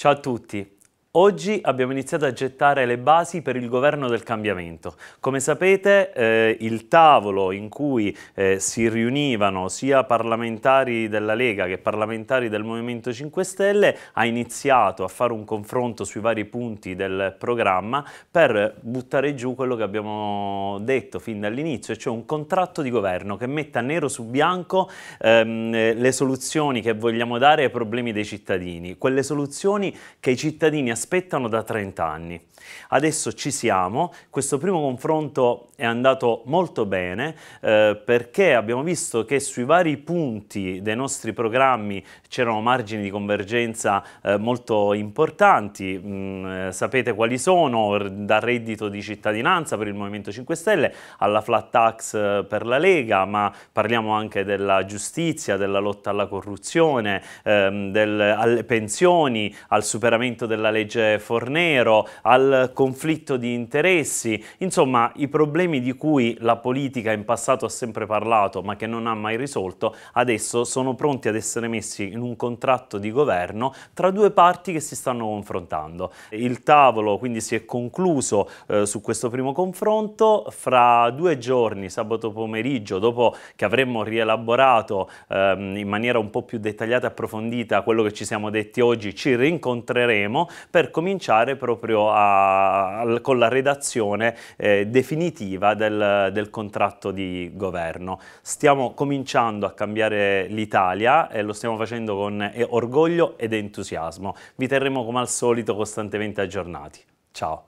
Ciao a tutti! Oggi abbiamo iniziato a gettare le basi per il governo del cambiamento. Come sapete eh, il tavolo in cui eh, si riunivano sia parlamentari della Lega che parlamentari del Movimento 5 Stelle ha iniziato a fare un confronto sui vari punti del programma per buttare giù quello che abbiamo detto fin dall'inizio, cioè un contratto di governo che metta nero su bianco ehm, le soluzioni che vogliamo dare ai problemi dei cittadini, quelle soluzioni che i cittadini aspettano aspettano da 30 anni. Adesso ci siamo, questo primo confronto è andato molto bene eh, perché abbiamo visto che sui vari punti dei nostri programmi c'erano margini di convergenza eh, molto importanti, mm, eh, sapete quali sono, dal reddito di cittadinanza per il Movimento 5 Stelle alla flat tax eh, per la Lega, ma parliamo anche della giustizia, della lotta alla corruzione, ehm, del, alle pensioni, al superamento della legge legge Fornero, al conflitto di interessi, insomma i problemi di cui la politica in passato ha sempre parlato ma che non ha mai risolto, adesso sono pronti ad essere messi in un contratto di governo tra due parti che si stanno confrontando. Il tavolo quindi si è concluso eh, su questo primo confronto, fra due giorni, sabato pomeriggio, dopo che avremmo rielaborato ehm, in maniera un po' più dettagliata e approfondita quello che ci siamo detti oggi, ci rincontreremo per per cominciare proprio a, a, con la redazione eh, definitiva del, del, contratto di governo. Stiamo cominciando a cambiare l'Italia e lo stiamo facendo con eh, orgoglio ed entusiasmo. Vi terremo come al solito costantemente aggiornati. Ciao!